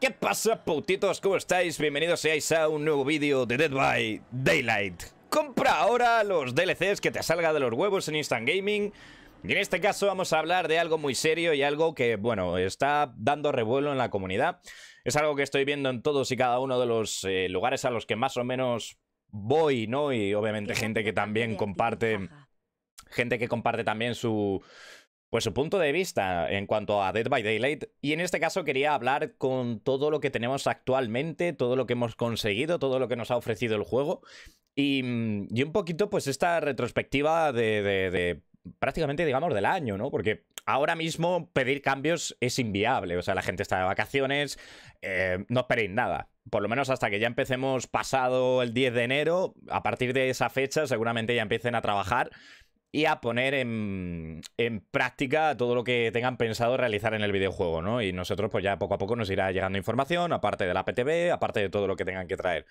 ¿Qué pasa, putitos? ¿Cómo estáis? Bienvenidos seáis a un nuevo vídeo de Dead by Daylight. Compra ahora los DLCs que te salga de los huevos en Instant Gaming. Y en este caso vamos a hablar de algo muy serio y algo que, bueno, está dando revuelo en la comunidad. Es algo que estoy viendo en todos y cada uno de los eh, lugares a los que más o menos voy, ¿no? Y obviamente gente que también comparte gente que comparte también su, pues su punto de vista en cuanto a Dead by Daylight. Y en este caso quería hablar con todo lo que tenemos actualmente, todo lo que hemos conseguido, todo lo que nos ha ofrecido el juego. Y, mm, un poquito, pues, esta retrospectiva de, prácticamente, digamos, del año, ¿no? Porque ahora mismo pedir cambios es inviable. O sea, la gente está de vacaciones, eh, no esperéis nada. Por lo menos hasta que ya empecemos pasado el 10 de enero, a partir de esa fecha seguramente ya empiecen a trabajar y a poner en, práctica todo lo que tengan pensado realizar en el videojuego, ¿no? Y nosotros pues ya poco a poco nos irá llegando información, aparte de la PTB, aparte de todo lo que tengan que traer.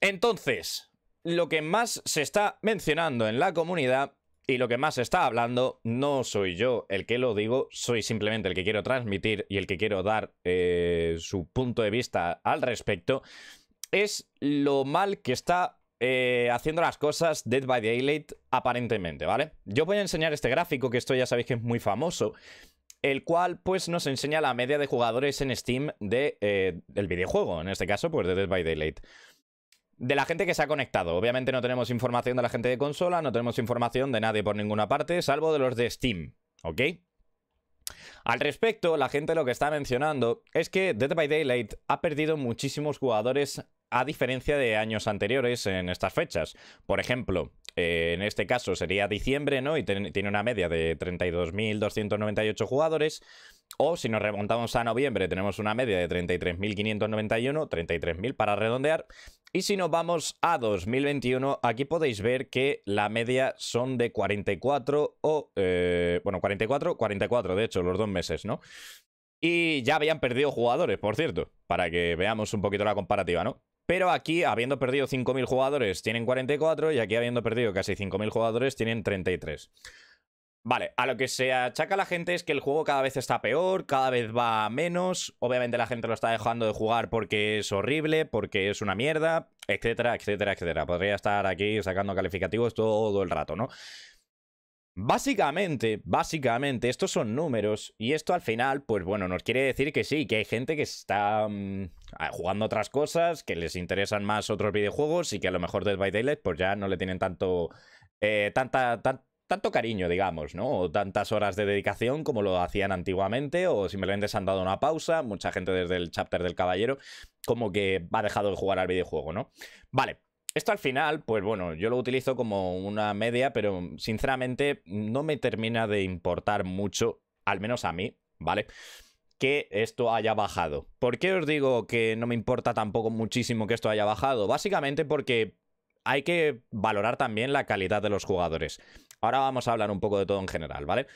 Entonces, lo que más se está mencionando en la comunidad y lo que más se está hablando no soy yo el que lo digo, soy simplemente el que quiero transmitir y el que quiero dar eh, su punto de vista al respecto, es lo mal que está eh, haciendo las cosas Dead by Daylight aparentemente, ¿vale? Yo voy a enseñar este gráfico, que esto ya sabéis que es muy famoso, el cual pues nos enseña la media de jugadores en Steam de, eh, del videojuego, en este caso pues de Dead by Daylight. De la gente que se ha conectado. Obviamente no tenemos información de la gente de consola, no tenemos información de nadie por ninguna parte, salvo de los de Steam, ¿ok? Al respecto, la gente lo que está mencionando es que Dead by Daylight ha perdido muchísimos jugadores a diferencia de años anteriores en estas fechas. Por ejemplo, eh, en este caso sería diciembre, ¿no? Y tiene una media de 32.298 jugadores. O si nos remontamos a noviembre, tenemos una media de 33.591, 33.000 para redondear. Y si nos vamos a 2021, aquí podéis ver que la media son de 44 o... Eh, bueno, 44, 44, de hecho, los dos meses, ¿no? Y ya habían perdido jugadores, por cierto, para que veamos un poquito la comparativa, ¿no? Pero aquí, habiendo perdido 5.000 jugadores, tienen 44 y aquí, habiendo perdido casi 5.000 jugadores, tienen 33. Vale, a lo que se achaca la gente es que el juego cada vez está peor, cada vez va menos, obviamente la gente lo está dejando de jugar porque es horrible, porque es una mierda, etcétera, etcétera, etcétera. Podría estar aquí sacando calificativos todo el rato, ¿no? Básicamente, básicamente, estos son números y esto al final, pues bueno, nos quiere decir que sí, que hay gente que está mm, ah, jugando otras cosas, que les interesan más otros videojuegos y que a lo mejor Dead by Daylight pues ya no le tienen tanto, eh, tanta, tanto cariño, digamos, ¿no? O tantas horas de dedicación como lo hacían antiguamente, o simplemente se han dado una pausa, mucha gente desde el chapter del caballero como que ha dejado de jugar al videojuego, ¿no? Vale, esto al final, pues bueno, yo lo utilizo como una media, pero sinceramente no me termina de importar mucho, al menos a mí, ¿vale? Que esto haya bajado. ¿Por qué os digo que no me importa tampoco muchísimo que esto haya bajado? Básicamente porque hay que valorar también la calidad de los jugadores. Ahora vamos a hablar un poco de todo en general, ¿vale?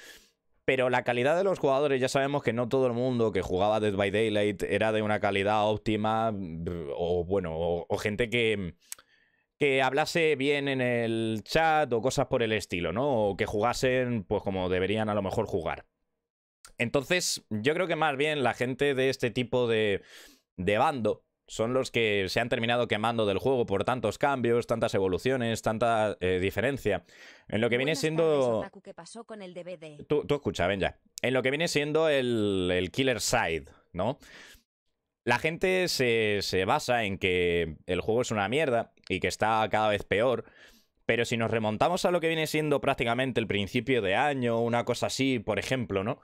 Pero la calidad de los jugadores, ya sabemos que no todo el mundo que jugaba Dead by Daylight era de una calidad óptima, o bueno, o, o gente que que hablase bien en el chat o cosas por el estilo, ¿no? O que jugasen pues como deberían a lo mejor jugar. Entonces, yo creo que más bien la gente de este tipo de, de bando son los que se han terminado quemando del juego por tantos cambios, tantas evoluciones, tanta eh, diferencia. En lo que viene siendo... Tú, tú, escucha, ven ya. En lo que viene siendo el, Killer Side, ¿no? La gente se, se basa en que el juego es una mierda, y que está cada vez peor. Pero si nos remontamos a lo que viene siendo prácticamente el principio de año, una cosa así, por ejemplo, ¿no?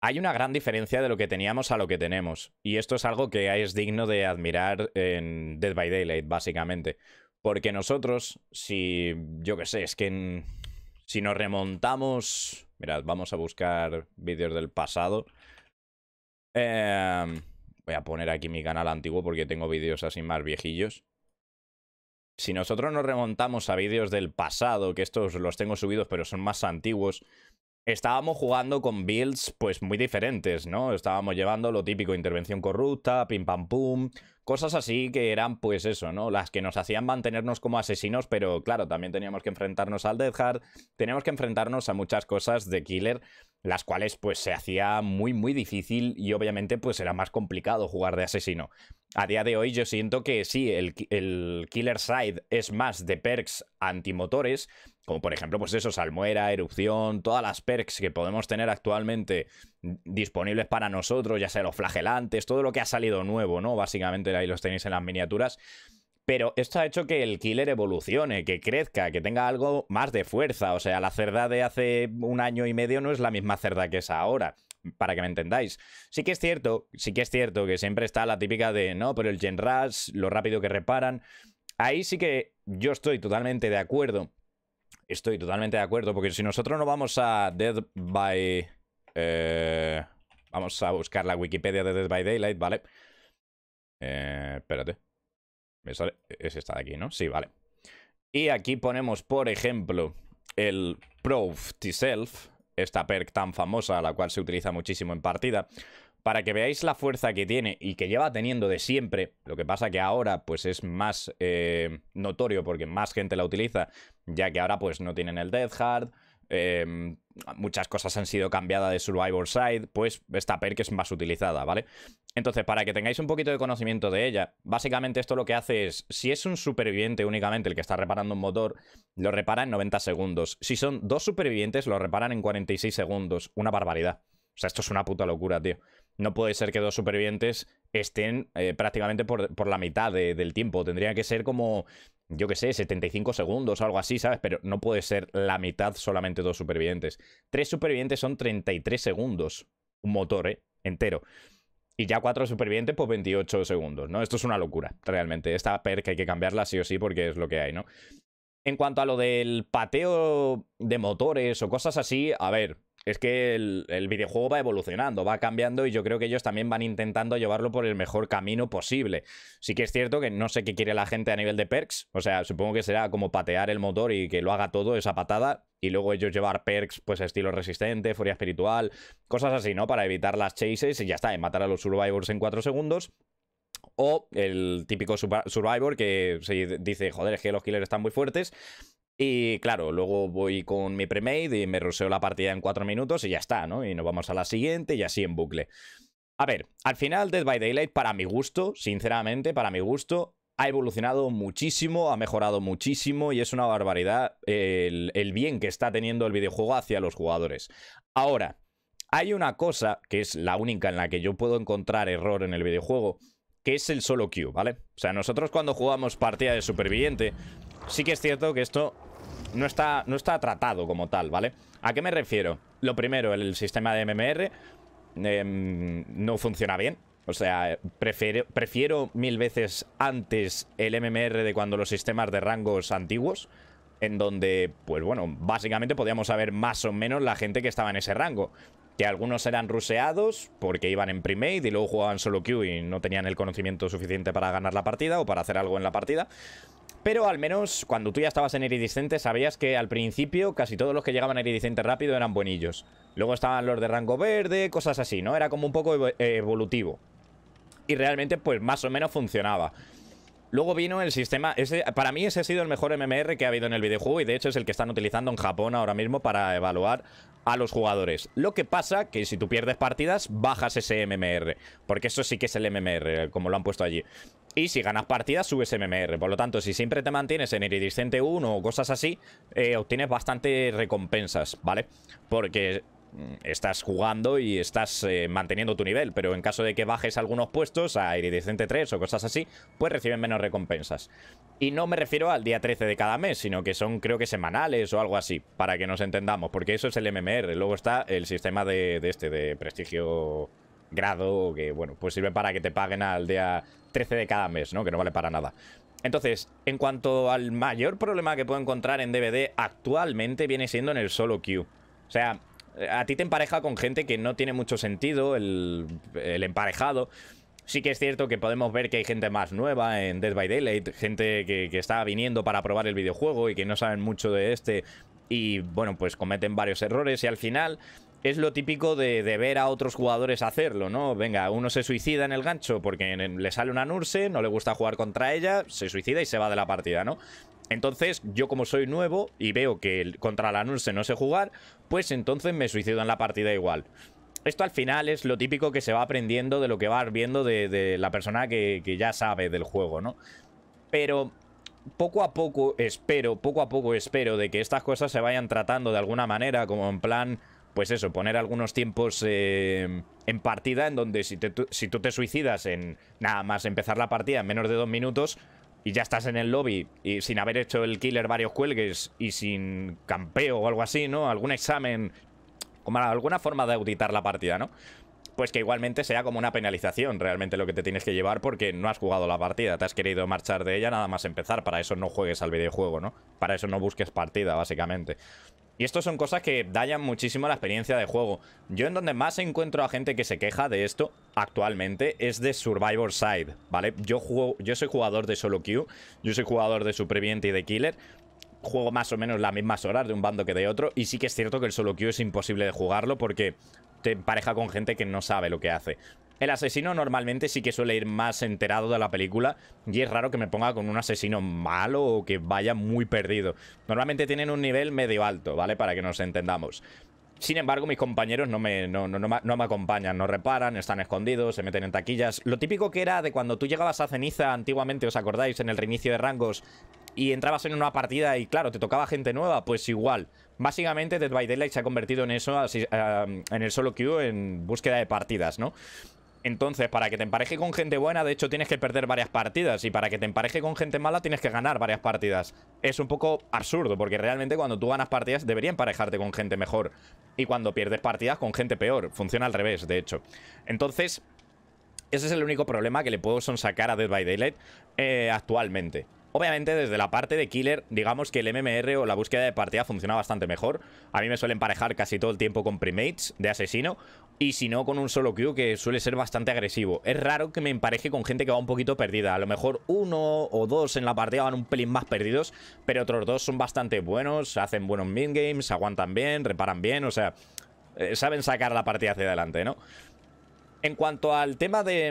Hay una gran diferencia de lo que teníamos a lo que tenemos. Y esto es algo que es digno de admirar en Dead by Daylight, básicamente. Porque nosotros, si. Yo qué sé, es que. si nos remontamos. Mirad, vamos a buscar vídeos del pasado. Eh, voy a poner aquí mi canal antiguo porque tengo vídeos así más viejillos. Si nosotros nos remontamos a vídeos del pasado, que estos los tengo subidos pero son más antiguos, estábamos jugando con builds pues muy diferentes, ¿no? Estábamos llevando lo típico, intervención corrupta, pim pam pum, cosas así que eran pues eso, ¿no? Las que nos hacían mantenernos como asesinos, pero claro, también teníamos que enfrentarnos al Death Heart, teníamos que enfrentarnos a muchas cosas de Killer, las cuales pues se hacía muy muy difícil y obviamente pues era más complicado jugar de asesino. A día de hoy yo siento que sí, el, el Killer Side es más de perks antimotores, como por ejemplo, pues eso, Salmuera, Erupción, todas las perks que podemos tener actualmente disponibles para nosotros, ya sea los flagelantes, todo lo que ha salido nuevo, ¿no? Básicamente ahí los tenéis en las miniaturas. Pero esto ha hecho que el killer evolucione, que crezca, que tenga algo más de fuerza. O sea, la cerda de hace un año y medio no es la misma cerda que es ahora para que me entendáis. Sí que es cierto, sí que es cierto que siempre está la típica de, no, pero el Gen lo rápido que reparan. Ahí sí que yo estoy totalmente de acuerdo. Estoy totalmente de acuerdo, porque si nosotros no vamos a Dead by... Eh, vamos a buscar la Wikipedia de Dead by Daylight, ¿vale? Eh, espérate. Me sale... Es esta de aquí, ¿no? Sí, vale. Y aquí ponemos, por ejemplo, el Prove Self, esta perk tan famosa, la cual se utiliza muchísimo en partida para que veáis la fuerza que tiene y que lleva teniendo de siempre, lo que pasa que ahora pues es más eh, notorio porque más gente la utiliza, ya que ahora pues no tienen el Death Hard, em, muchas cosas han sido cambiadas de Survivor Side, pues esta perk es más utilizada, ¿vale? Entonces, para que tengáis un poquito de conocimiento de ella, básicamente esto lo que hace es, si es un superviviente únicamente el que está reparando un motor, lo repara en 90 segundos. Si son dos supervivientes, lo reparan en 46 segundos. Una barbaridad. O sea, esto es una puta locura, tío no puede ser que dos supervivientes estén eh, prácticamente por, por, la mitad del tiempo. Tendría que ser como, yo qué sé, 75 segundos o algo así, ¿sabes? Pero no puede ser la mitad solamente dos supervivientes. Tres supervivientes son 33 segundos. Un motor, ¿eh? Entero. Y ya cuatro supervivientes, pues 28 segundos, ¿no? Esto es una locura, realmente. Esta perca hay que cambiarla sí o sí porque es lo que hay, ¿no? En cuanto a lo del pateo de motores o cosas así, a ver, es que el, videojuego va evolucionando, va cambiando y yo creo que ellos también van intentando llevarlo por el mejor camino posible. Sí que es cierto que no sé qué quiere la gente a nivel de perks, o sea, supongo que será como patear el motor y que lo haga todo esa patada y luego ellos llevar perks pues estilo resistente, furia espiritual, cosas así, ¿no? Para evitar las chases y ya está, y matar a los survivors en 4 segundos. O el típico Survivor que se dice, joder, es que los killers están muy fuertes. Y claro, luego voy con mi premade y me ruseo la partida en cuatro minutos y ya está, ¿no? Y nos vamos a la siguiente y así en bucle. A ver, al final Dead by Daylight, para mi gusto, sinceramente, para mi gusto, ha evolucionado muchísimo, ha mejorado muchísimo y es una barbaridad el, el, bien que está teniendo el videojuego hacia los jugadores. Ahora, hay una cosa que es la única en la que yo puedo encontrar error en el videojuego, que es el solo queue, ¿vale? O sea, nosotros cuando jugamos partida de superviviente, sí que es cierto que esto no está, no está tratado como tal, ¿vale? ¿A qué me refiero? Lo primero, el sistema de MMR em, no funciona bien. O sea, prefiero, prefiero mil veces antes el MMR de cuando los sistemas de rangos antiguos, en donde, pues bueno, básicamente podíamos saber más o menos la gente que estaba en ese rango. Que algunos eran ruseados porque iban en primate y luego jugaban solo Q y no tenían el conocimiento suficiente para ganar la partida o para hacer algo en la partida. Pero al menos cuando tú ya estabas en iridiscente sabías que al principio casi todos los que llegaban a iridiscente rápido eran buenillos. Luego estaban los de rango verde, cosas así, ¿no? Era como un poco evolutivo. Y realmente pues más o menos funcionaba. Luego vino el sistema, para mí ese ha sido el mejor MMR que ha habido en el videojuego y de hecho es el que están utilizando en Japón ahora mismo para evaluar a los jugadores. Lo que pasa que si tú pierdes partidas, bajas ese MMR, porque eso sí que es el MMR, como lo han puesto allí. Y si ganas partidas, subes MMR. Por lo tanto, si siempre te mantienes en Iridiscente 1 o cosas así, eh, obtienes bastantes recompensas, ¿vale? Porque mm, estás jugando y estás eh, manteniendo tu nivel, pero en caso de que bajes algunos puestos a Iridiscente 3 o cosas así, pues reciben menos recompensas. Y no me refiero al día 13 de cada mes, sino que son creo que semanales o algo así, para que nos entendamos, porque eso es el MMR, luego está el sistema de, de este, de prestigio grado, que bueno, pues sirve para que te paguen al día 13 de cada mes, ¿no? Que no vale para nada. Entonces, en cuanto al mayor problema que puedo encontrar en DVD actualmente viene siendo en el solo queue. O sea, eh, a ti te empareja con gente que no tiene mucho sentido el, emparejado. Sí que es cierto que podemos ver que hay gente más nueva en Dead by Daylight, gente que, que está viniendo para probar el videojuego y que no saben mucho de este y bueno, pues cometen varios errores y al final es lo típico de, ver a otros jugadores hacerlo, ¿no? Venga, uno se suicida en el gancho porque le sale una Nurse, no le gusta jugar contra ella, se suicida y se va de la partida, ¿no? Entonces, yo como soy nuevo y veo que contra la Nurse no sé jugar, pues entonces me suicido en la partida igual. Esto al final es lo típico que se va aprendiendo de lo que va viendo de, la persona que, que ya sabe del juego, ¿no? Pero poco a poco espero, poco a poco espero de que estas cosas se vayan tratando de alguna manera, como en plan pues eso, poner algunos tiempos eh, en partida en donde si, te, si tú te suicidas en nada más empezar la partida en menos de dos minutos y ya estás en el lobby y sin haber hecho el killer varios cuelgues y sin campeo o algo así, ¿no? Algún examen, como alguna forma de auditar la partida, ¿no? Pues que igualmente sea como una penalización realmente lo que te tienes que llevar porque no has jugado la partida, te has querido marchar de ella nada más empezar, para eso no juegues al videojuego, ¿no? Para eso no busques partida, básicamente. Y esto son cosas que dañan muchísimo la experiencia de juego. Yo en donde más encuentro a gente que se queja de esto actualmente es de Survivor Side, ¿vale? Yo, juego, yo soy jugador de solo queue, yo soy jugador de superviviente y de killer, juego más o menos las mismas horas de un bando que de otro. Y sí que es cierto que el solo queue es imposible de jugarlo porque te empareja con gente que no sabe lo que hace. El asesino normalmente sí que suele ir más enterado de la película y es raro que me ponga con un asesino malo o que vaya muy perdido. Normalmente tienen un nivel medio alto, ¿vale? Para que nos entendamos. Sin embargo, mis compañeros no me, no, me, acompañan, no reparan, están escondidos, se meten en taquillas. Lo típico que era de cuando tú llegabas a Ceniza antiguamente, ¿os acordáis? En el reinicio de rangos y entrabas en una partida y claro, te tocaba gente nueva, pues igual. Básicamente Dead by Daylight se ha convertido en eso, eh, en el solo queue, en búsqueda de partidas, ¿no? Entonces, para que te empareje con gente buena, de hecho, tienes que perder varias partidas. Y para que te empareje con gente mala, tienes que ganar varias partidas. Es un poco absurdo, porque realmente cuando tú ganas partidas, debería emparejarte con gente mejor. Y cuando pierdes partidas, con gente peor. Funciona al revés, de hecho. Entonces, ese es el único problema que le puedo sonsacar a Dead by Daylight eh, actualmente. Obviamente desde la parte de killer, digamos que el MMR o la búsqueda de partida funciona bastante mejor. A mí me suelen emparejar casi todo el tiempo con primates de asesino y si no con un solo Q que suele ser bastante agresivo. Es raro que me empareje con gente que va un poquito perdida. A lo mejor uno o dos en la partida van un pelín más perdidos, pero otros dos son bastante buenos, hacen buenos mid-games, aguantan bien, reparan bien, o sea, eh, saben sacar la partida hacia adelante, ¿no? En cuanto al tema de...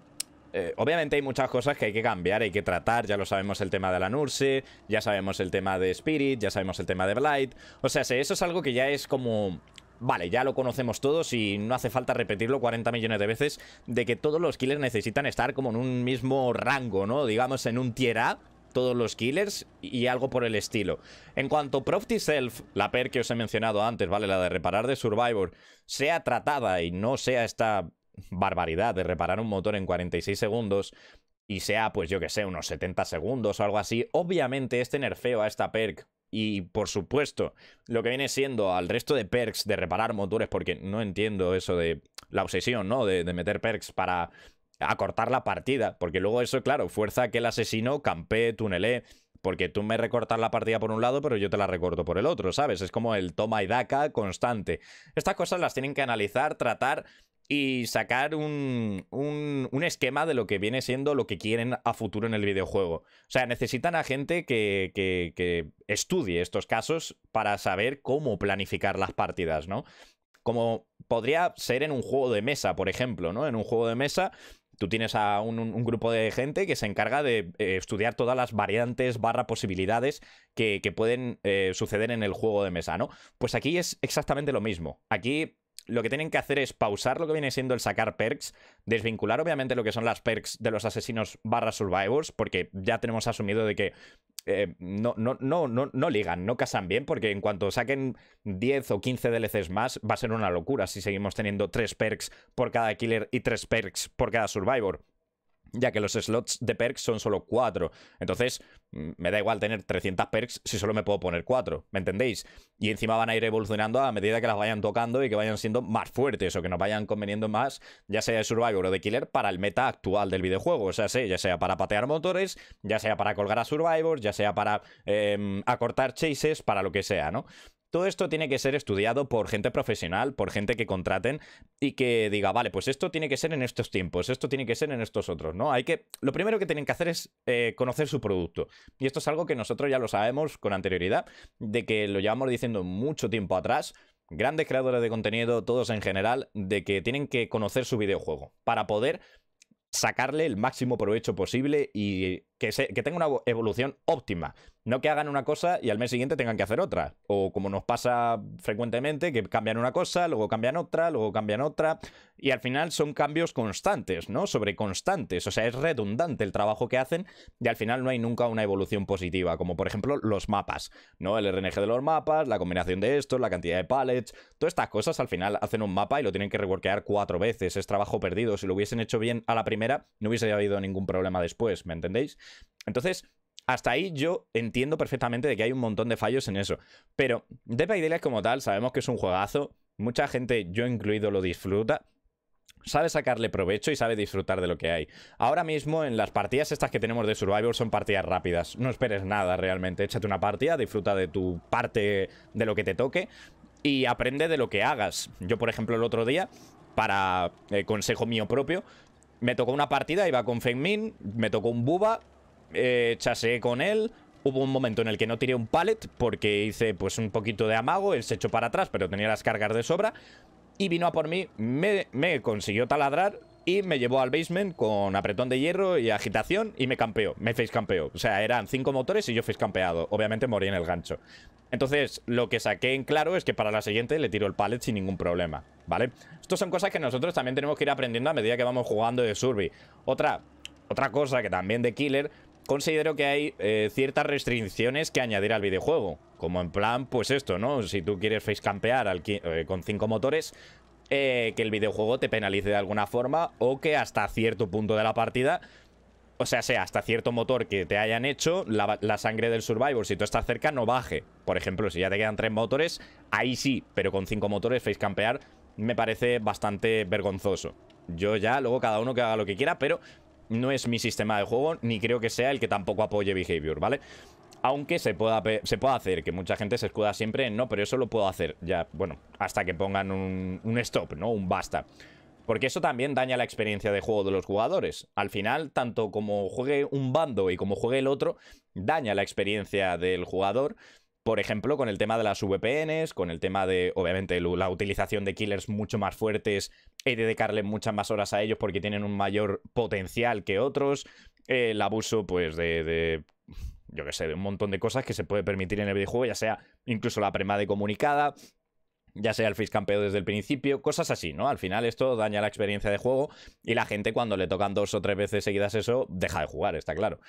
Mm, eh, obviamente hay muchas cosas que hay que cambiar, hay que tratar, ya lo sabemos el tema de la Nurse, ya sabemos el tema de Spirit, ya sabemos el tema de Blight. O sea, eso es algo que ya es como... Vale, ya lo conocemos todos y no hace falta repetirlo 40 millones de veces de que todos los killers necesitan estar como en un mismo rango, ¿no? Digamos en un tier A, todos los killers y algo por el estilo. En cuanto Profty Self, la per que os he mencionado antes, ¿vale? La de reparar de Survivor, sea tratada y no sea esta barbaridad de reparar un motor en 46 segundos y sea, pues yo que sé, unos 70 segundos o algo así, obviamente este nerfeo a esta perk y por supuesto lo que viene siendo al resto de perks de reparar motores, porque no entiendo eso de la obsesión, ¿no? de, meter perks para acortar la partida, porque luego eso, claro, fuerza que el asesino campee, tunelé, porque tú me recortas la partida por un lado, pero yo te la recorto por el otro, ¿sabes? Es como el toma y daca constante. Estas cosas las tienen que analizar, tratar y sacar un, un, esquema de lo que viene siendo lo que quieren a futuro en el videojuego. O sea, necesitan a gente que, estudie estos casos para saber cómo planificar las partidas, ¿no? Como podría ser en un juego de mesa, por ejemplo, ¿no? En un juego de mesa Tú tienes a un, grupo de gente que se encarga de eh, estudiar todas las variantes barra posibilidades que, pueden eh, suceder en el juego de mesa, ¿no? Pues aquí es exactamente lo mismo. Aquí lo que tienen que hacer es pausar lo que viene siendo el sacar perks, desvincular obviamente lo que son las perks de los asesinos barra survivors, porque ya tenemos asumido de que no, no, no, no, no ligan, no casan bien, porque en cuanto saquen 10 o 15 DLCs más, va a ser una locura si seguimos teniendo 3 perks por cada killer y 3 perks por cada survivor ya que los slots de perks son solo 4. Entonces, mm, me da igual tener 300 perks si solo me puedo poner 4, ¿me entendéis? Y encima van a ir evolucionando a medida que las vayan tocando y que vayan siendo más fuertes o que nos vayan conveniendo más, ya sea de Survivor o de Killer, para el meta actual del videojuego. O sea, ya sea para patear motores, ya sea para colgar a survivors ya sea para em, acortar chases, para lo que sea, ¿no? Todo esto tiene que ser estudiado por gente profesional, por gente que contraten y que diga, vale, pues esto tiene que ser en estos tiempos, esto tiene que ser en estos otros, ¿no? Hay que, lo primero que tienen que hacer es eh, conocer su producto. Y esto es algo que nosotros ya lo sabemos con anterioridad, de que lo llevamos diciendo mucho tiempo atrás, grandes creadores de contenido, todos en general, de que tienen que conocer su videojuego para poder sacarle el máximo provecho posible y que, tenga una evolución óptima. No que hagan una cosa y al mes siguiente tengan que hacer otra. O como nos pasa frecuentemente, que cambian una cosa, luego cambian otra, luego cambian otra. Y al final son cambios constantes, ¿no? Sobre constantes. O sea, es redundante el trabajo que hacen y al final no hay nunca una evolución positiva. Como por ejemplo los mapas, ¿no? El RNG de los mapas, la combinación de estos, la cantidad de pallets. Todas estas cosas al final hacen un mapa y lo tienen que reworkear cuatro veces. Es trabajo perdido. Si lo hubiesen hecho bien a la primera, no hubiese habido ningún problema después, ¿me entendéis? Entonces, hasta ahí yo entiendo perfectamente de que hay un montón de fallos en eso. Pero Dead by Daylight como tal, sabemos que es un juegazo. Mucha gente, yo incluido, lo disfruta. Sabe sacarle provecho y sabe disfrutar de lo que hay. Ahora mismo en las partidas estas que tenemos de Survival son partidas rápidas. No esperes nada realmente. Échate una partida, disfruta de tu parte, de lo que te toque y aprende de lo que hagas. Yo, por ejemplo, el otro día, para eh, consejo mío propio, me tocó una partida, iba con Fengmin, me tocó un Buba, eh, chaseé con él. Hubo un momento en el que no tiré un pallet porque hice pues un poquito de amago. Él se echó para atrás, pero tenía las cargas de sobra. Y vino a por mí, me, consiguió taladrar y me llevó al basement con apretón de hierro y agitación y me campeó, me face campeó. O sea, eran cinco motores y yo face campeado. Obviamente morí en el gancho. Entonces, lo que saqué en claro es que para la siguiente le tiro el pallet sin ningún problema, ¿vale? Estas son cosas que nosotros también tenemos que ir aprendiendo a medida que vamos jugando de surby. Otra, otra cosa que también de Killer considero que hay eh, ciertas restricciones que añadir al videojuego. Como en plan, pues esto, ¿no? Si tú quieres facecampear al eh, con cinco motores, eh, que el videojuego te penalice de alguna forma o que hasta cierto punto de la partida... O sea, sea hasta cierto motor que te hayan hecho, la, sangre del Survivor, si tú estás cerca, no baje. Por ejemplo, si ya te quedan tres motores, ahí sí, pero con cinco motores campear me parece bastante vergonzoso. Yo ya, luego cada uno que haga lo que quiera, pero no es mi sistema de juego, ni creo que sea el que tampoco apoye Behavior, ¿vale? Aunque se pueda, se hacer, que mucha gente se escuda siempre en no, pero eso lo puedo hacer ya, bueno, hasta que pongan un, un stop, ¿no? Un basta. Porque eso también daña la experiencia de juego de los jugadores. Al final, tanto como juegue un bando y como juegue el otro, daña la experiencia del jugador por ejemplo, con el tema de las VPNs, con el tema de, obviamente, la utilización de killers mucho más fuertes y dedicarle muchas más horas a ellos porque tienen un mayor potencial que otros. El abuso, pues, de, yo qué sé, de un montón de cosas que se puede permitir en el videojuego, ya sea incluso la prema de comunicada, ya sea el Fish campeo desde el principio, cosas así, ¿no? Al final esto daña la experiencia de juego y la gente cuando le tocan dos o tres veces seguidas eso deja de jugar, está claro.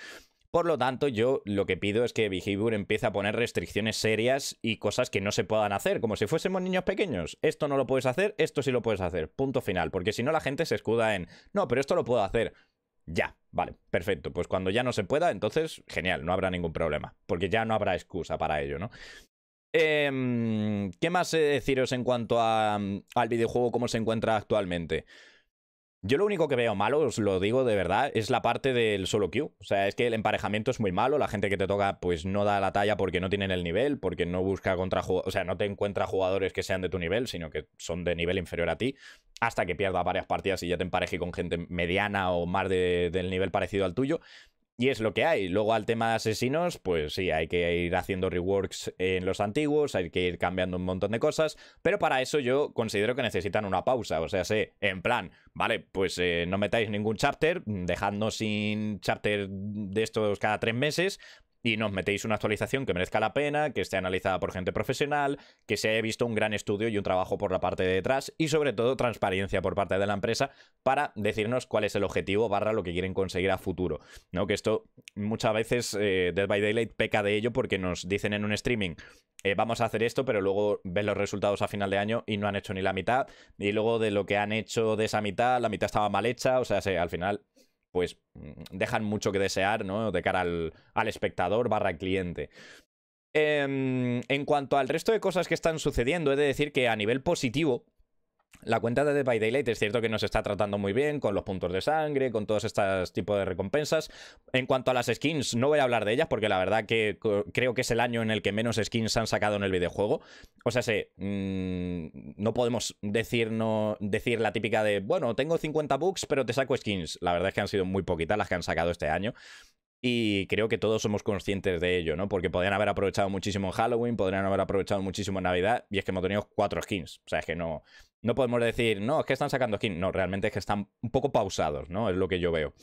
Por lo tanto, yo lo que pido es que Vigibur empiece a poner restricciones serias y cosas que no se puedan hacer, como si fuésemos niños pequeños. Esto no lo puedes hacer, esto sí lo puedes hacer. Punto final. Porque si no, la gente se escuda en, no, pero esto lo puedo hacer. Ya, vale, perfecto. Pues cuando ya no se pueda, entonces, genial, no habrá ningún problema. Porque ya no habrá excusa para ello, ¿no? Em, ¿Qué más deciros en cuanto mm, al videojuego, cómo se encuentra actualmente? Yo lo único que veo malo, os lo digo de verdad, es la parte del solo queue. O sea, es que el emparejamiento es muy malo, la gente que te toca pues no da la talla porque no tienen el nivel, porque no busca contra o sea, no te encuentra jugadores que sean de tu nivel, sino que son de nivel inferior a ti, hasta que pierda varias partidas y ya te empareje con gente mediana o más del nivel parecido al tuyo. Y es lo que hay. Luego al tema de asesinos, pues sí, hay que ir haciendo reworks en los antiguos, hay que ir cambiando un montón de cosas, pero para eso yo considero que necesitan una pausa. O sea, sé, en plan, vale, pues eh, no metáis ningún chapter, dejadnos sin chapter de estos cada tres meses, y nos metéis una actualización que merezca la pena, que esté analizada por gente profesional, que se haya visto un gran estudio y un trabajo por la parte de detrás y sobre todo transparencia por parte de la empresa para decirnos cuál es el objetivo barra lo que quieren conseguir a futuro. ¿no? Que esto muchas veces eh, Dead by Daylight peca de ello porque nos dicen en un streaming eh, vamos a hacer esto, pero luego ven los resultados a final de año y no han hecho ni la mitad. Y luego de lo que han hecho de esa mitad, la mitad estaba mal hecha. O sea, al final pues mm, dejan mucho que desear, ¿no? De cara al, espectador barra cliente. Em, en cuanto al resto de cosas que están sucediendo, he de decir que a nivel positivo, la cuenta de the by Daylight es cierto que nos está tratando muy bien con los puntos de sangre, con todos estos tipos de recompensas. En cuanto a las skins, no voy a hablar de ellas porque la verdad que creo que es el año en el que menos skins se han sacado en el videojuego. O sea, sé, mm, no podemos decir, no, decir la típica de, bueno, tengo 50 bucks pero te saco skins. La verdad es que han sido muy poquitas las que han sacado este año. Y creo que todos somos conscientes de ello, ¿no? Porque podrían haber aprovechado muchísimo en Halloween, podrían haber aprovechado muchísimo en Navidad, y es que hemos tenido cuatro skins. O sea, es que no, no podemos decir, no, es que están sacando skins. No, realmente es que están un poco pausados, ¿no? Es lo que yo veo.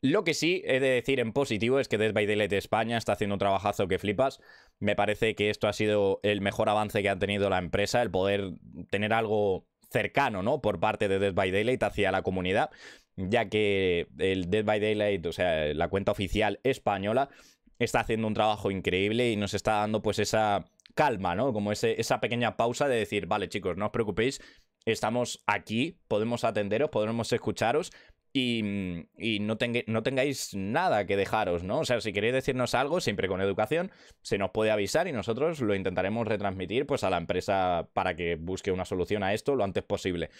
Lo que sí he de decir en positivo es que Dead by Daylight España está haciendo un trabajazo que flipas. Me parece que esto ha sido el mejor avance que ha tenido la empresa, el poder tener algo cercano, ¿no? Por parte de Dead by Daylight hacia la comunidad ya que el Dead by Daylight, o sea, la cuenta oficial española, está haciendo un trabajo increíble y nos está dando pues esa calma, ¿no? Como ese, esa pequeña pausa de decir, vale chicos, no os preocupéis, estamos aquí, podemos atenderos, podremos escucharos, y, mm, y no, no, tengáis nada que dejaros, ¿no? O sea, si queréis decirnos algo, siempre con educación, se nos puede avisar y nosotros lo intentaremos retransmitir pues a la empresa para que busque una solución a esto lo antes posible.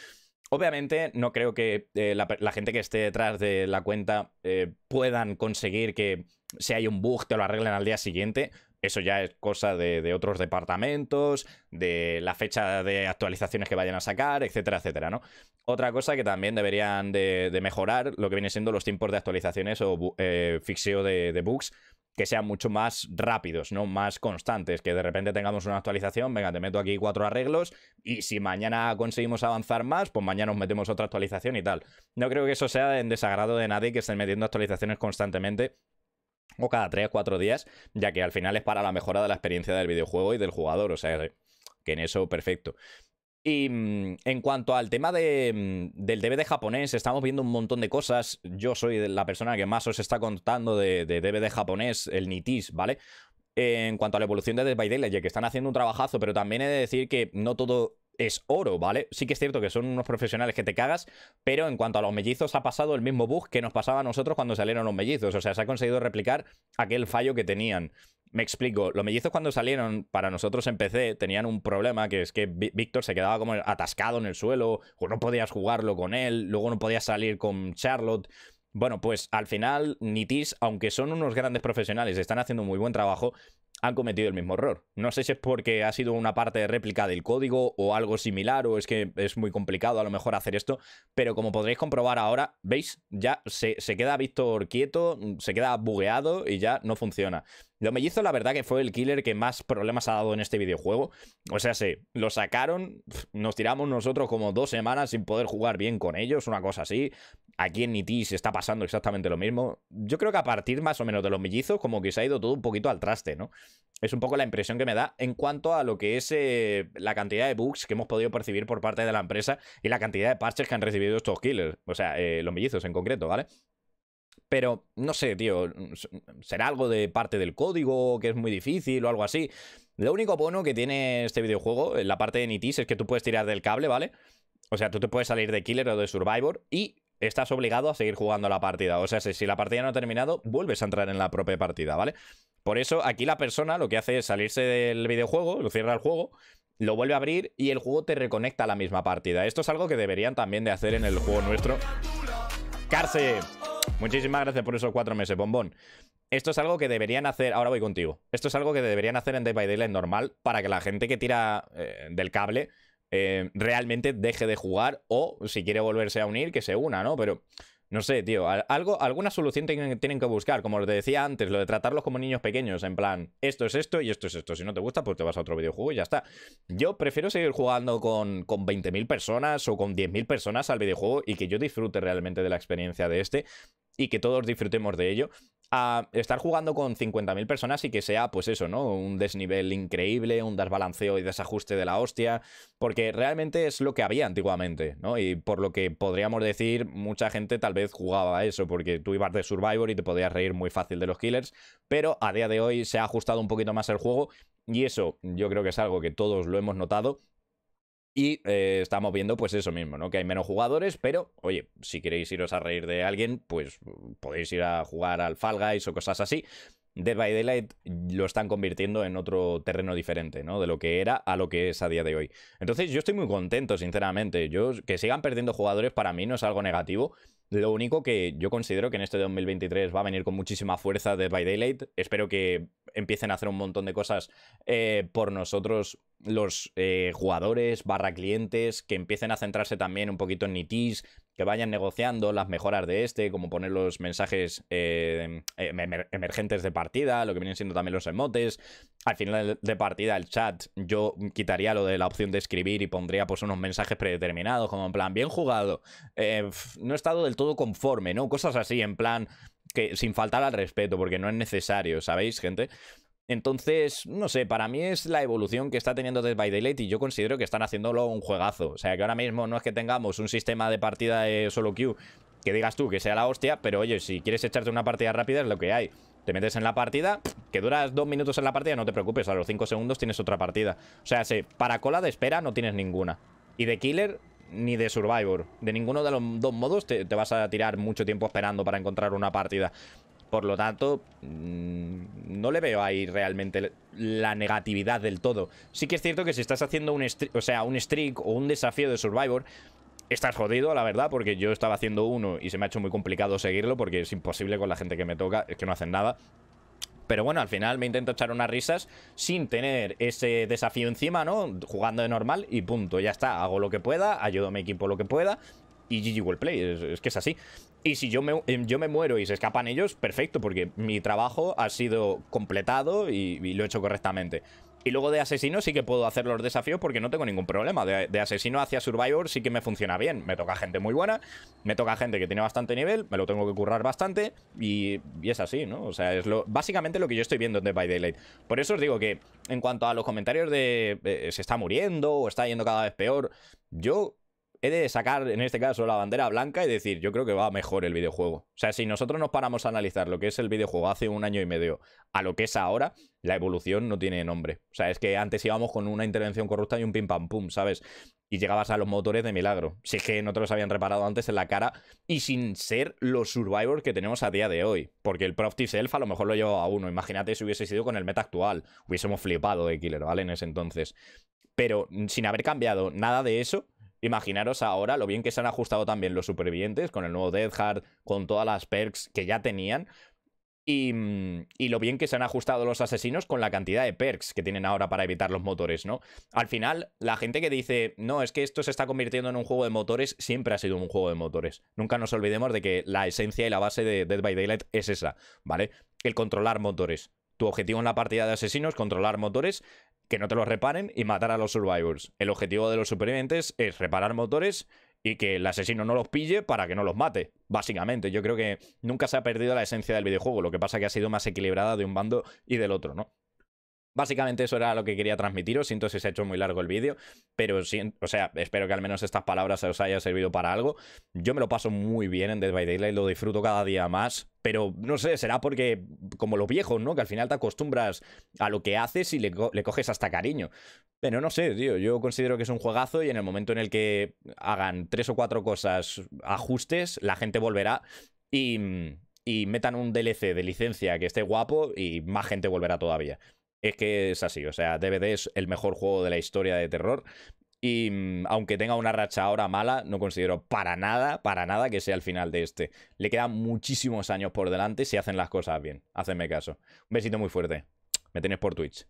Obviamente no creo que eh, la, gente que esté detrás de la cuenta eh, puedan conseguir que si hay un bug te lo arreglen al día siguiente. Eso ya es cosa de, otros departamentos, de la fecha de actualizaciones que vayan a sacar, etcétera, etcétera, ¿no? Otra cosa que también deberían de, mejorar lo que viene siendo los tiempos de actualizaciones o eh, fixeo de bugs que sean mucho más rápidos, ¿no? Más constantes, que de repente tengamos una actualización, venga, te meto aquí cuatro arreglos y si mañana conseguimos avanzar más, pues mañana nos metemos otra actualización y tal. No creo que eso sea en desagrado de nadie que estén metiendo actualizaciones constantemente o cada tres o cuatro días, ya que al final es para la mejora de la experiencia del videojuego y del jugador, o sea que en eso perfecto. Y mm, en cuanto al tema mm, del DVD japonés, estamos viendo un montón de cosas. Yo soy la persona que más os está contando de, DVD japonés, el Nitis, ¿vale? en cuanto a la evolución de Dead by Daylight, que están haciendo un trabajazo, pero también he de decir que no todo es oro, ¿vale? Sí que es cierto que son unos profesionales que te cagas, pero en cuanto a los mellizos ha pasado el mismo bug que nos pasaba a nosotros cuando salieron los mellizos, o sea, se ha conseguido replicar aquel fallo que tenían. Me explico, los mellizos cuando salieron para nosotros en PC tenían un problema que es que Víctor se quedaba como atascado en el suelo, o no podías jugarlo con él, luego no podías salir con Charlotte. Bueno, pues al final, Nitis, aunque son unos grandes profesionales, están haciendo muy buen trabajo, han cometido el mismo error. No sé si es porque ha sido una parte de réplica del código o algo similar, o es que es muy complicado a lo mejor hacer esto, pero como podréis comprobar ahora, ¿veis? Ya se, queda Víctor quieto, se queda bugueado y ya no funciona. Lo mellizo, la verdad, que fue el killer que más problemas ha dado en este videojuego. O sea, sí, lo sacaron, nos tiramos nosotros como dos semanas sin poder jugar bien con ellos, una cosa así. Aquí en Niti e se está pasando exactamente lo mismo. Yo creo que a partir más o menos de los mellizos, como que se ha ido todo un poquito al traste, ¿no? Es un poco la impresión que me da en cuanto a lo que es eh, la cantidad de bugs que hemos podido percibir por parte de la empresa y la cantidad de parches que han recibido estos killers. O sea, eh, los mellizos en concreto, ¿vale? Pero no sé, tío, será algo de parte del código que es muy difícil o algo así. Lo único bueno que tiene este videojuego, en la parte de Nitis, es que tú puedes tirar del cable, ¿vale? O sea, tú te puedes salir de Killer o de Survivor y estás obligado a seguir jugando la partida. O sea, si la partida no ha terminado, vuelves a entrar en la propia partida, ¿vale? Por eso aquí la persona lo que hace es salirse del videojuego, lo cierra el juego, lo vuelve a abrir y el juego te reconecta a la misma partida. Esto es algo que deberían también de hacer en el juego nuestro. ¡Carse! Muchísimas gracias por esos cuatro meses, bombón. Esto es algo que deberían hacer, ahora voy contigo, esto es algo que deberían hacer en Day by Daylight normal para que la gente que tira eh, del cable eh, realmente deje de jugar o si quiere volverse a unir, que se una, ¿no? Pero no sé, tío, algo, alguna solución tienen, tienen, que buscar, como te decía antes, lo de tratarlos como niños pequeños, en plan, esto es esto y esto es esto, si no te gusta, pues te vas a otro videojuego y ya está. Yo prefiero seguir jugando con, con 20.000 personas o con 10.000 personas al videojuego y que yo disfrute realmente de la experiencia de este y que todos disfrutemos de ello, a estar jugando con 50.000 personas y que sea, pues eso, ¿no? Un desnivel increíble, un desbalanceo y desajuste de la hostia, porque realmente es lo que había antiguamente, ¿no? Y por lo que podríamos decir, mucha gente tal vez jugaba eso, porque tú ibas de Survivor y te podías reír muy fácil de los killers, pero a día de hoy se ha ajustado un poquito más el juego y eso yo creo que es algo que todos lo hemos notado y eh, estamos viendo pues eso mismo, ¿no? Que hay menos jugadores, pero oye, si queréis iros a reír de alguien, pues podéis ir a jugar al Fall Guys o cosas así. Dead by Daylight lo están convirtiendo en otro terreno diferente, ¿no? De lo que era a lo que es a día de hoy. Entonces yo estoy muy contento, sinceramente. Yo, que sigan perdiendo jugadores para mí no es algo negativo. Lo único que yo considero que en este 2023 va a venir con muchísima fuerza Dead by Daylight. Espero que empiecen a hacer un montón de cosas eh, por nosotros, los eh, jugadores, barra clientes, que empiecen a centrarse también un poquito en nitis, vayan negociando las mejoras de este, como poner los mensajes eh, em, em, emergentes de partida, lo que vienen siendo también los emotes. Al final de partida, el chat, yo quitaría lo de la opción de escribir y pondría pues unos mensajes predeterminados, como en plan, bien jugado, eh, no he estado del todo conforme, ¿no? Cosas así, en plan, que sin faltar al respeto, porque no es necesario, ¿sabéis, gente? Entonces, no sé, para mí es la evolución que está teniendo Dead by Daylight y yo considero que están haciéndolo un juegazo. O sea, que ahora mismo no es que tengamos un sistema de partida de solo queue que digas tú que sea la hostia, pero oye, si quieres echarte una partida rápida es lo que hay. Te metes en la partida, que duras dos minutos en la partida, no te preocupes, a los cinco segundos tienes otra partida. O sea, para cola de espera no tienes ninguna. Y de killer, ni de Survivor. De ninguno de los dos modos te, vas a tirar mucho tiempo esperando para encontrar una partida. Por lo tanto, mm, no le veo ahí realmente la negatividad del todo. Sí que es cierto que si estás haciendo un, o sea, un streak o un desafío de Survivor, estás jodido, la verdad, porque yo estaba haciendo uno y se me ha hecho muy complicado seguirlo porque es imposible con la gente que me toca, es que no hacen nada. Pero bueno, al final me intento echar unas risas sin tener ese desafío encima, ¿no? Jugando de normal y punto, ya está. Hago lo que pueda, ayudo a mi equipo lo que pueda y GG es, que es así. Y si yo me, em, yo me muero y se escapan ellos, perfecto, porque mi trabajo ha sido completado y, lo he hecho correctamente. Y luego de asesino sí que puedo hacer los desafíos porque no tengo ningún problema. De, asesino hacia Survivor sí que me funciona bien. Me toca gente muy buena, me toca gente que tiene bastante nivel, me lo tengo que currar bastante y, es así, ¿no? O sea, es lo, básicamente lo que yo estoy viendo en Dead by Daylight. Por eso os digo que en cuanto a los comentarios de eh, eh, se está muriendo o está yendo cada vez peor, yo he de sacar en este caso la bandera blanca y decir, yo creo que va mejor el videojuego. O sea, si nosotros nos paramos a analizar lo que es el videojuego hace un año y medio a lo que es ahora, la evolución no tiene nombre. O sea, es que antes íbamos con una intervención corrupta y un pim pam pum, ¿sabes? Y llegabas a los motores de milagro. Si es que no te los habían reparado antes en la cara y sin ser los survivors que tenemos a día de hoy. Porque el Profty Self a lo mejor lo llevaba a uno. Imagínate si hubiese sido con el meta actual. Hubiésemos flipado de Killer, ¿vale? En ese entonces. Pero sin haber cambiado nada de eso, Imaginaros ahora lo bien que se han ajustado también los supervivientes con el nuevo Dead Hard, con todas las perks que ya tenían. Mm, y, lo bien que se han ajustado los asesinos con la cantidad de perks que tienen ahora para evitar los motores, ¿no? Al final, la gente que dice, no, es que esto se está convirtiendo en un juego de motores, siempre ha sido un juego de motores. Nunca nos olvidemos de que la esencia y la base de Dead by Daylight es esa, ¿vale? El controlar motores. Tu objetivo en la partida de asesinos controlar motores que no te los reparen y matar a los survivors. El objetivo de los supervivientes es reparar motores y que el asesino no los pille para que no los mate, básicamente. Yo creo que nunca se ha perdido la esencia del videojuego, lo que pasa que ha sido más equilibrada de un bando y del otro, ¿no? Básicamente eso era lo que quería transmitiros, siento si se ha hecho muy largo el vídeo, pero o sea, espero que al menos estas palabras os hayan servido para algo. Yo me lo paso muy bien en Dead by Daylight, lo disfruto cada día más, pero no sé, será porque como los viejos, ¿no? Que al final te acostumbras a lo que haces y le, coges hasta cariño. Pero no sé, tío, yo considero que es un juegazo y en el momento en el que hagan tres o cuatro cosas, ajustes, la gente volverá y metan un DLC de licencia que esté guapo y más gente volverá todavía es que es así. O sea, DVD es el mejor juego de la historia de terror. Y mm, aunque tenga una racha ahora mala, no considero para nada, para nada que sea el final de este. Le quedan muchísimos años por delante si hacen las cosas bien. Hacedme caso. Un besito muy fuerte. Me tienes por Twitch.